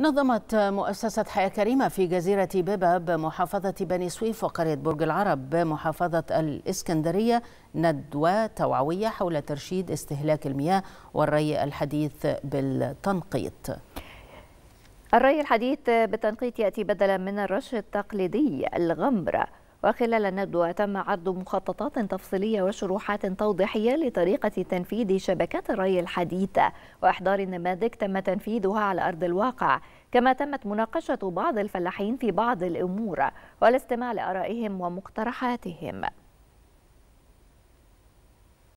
نظمت مؤسسة حياة كريمة في جزيرة بيبا بمحافظة بني سويف وقرية برج العرب بمحافظة الإسكندرية ندوة توعوية حول ترشيد استهلاك المياه والري الحديث بالتنقيط الري الحديث بالتنقيط يأتي بدلا من الرش التقليدي الغمرة وخلال الندوة تم عرض مخططات تفصيلية وشروحات توضيحية لطريقة تنفيذ شبكات الري الحديثة وإحضار نماذج تم تنفيذها على أرض الواقع كما تمت مناقشة بعض الفلاحين في بعض الأمور والاستماع لآرائهم ومقترحاتهم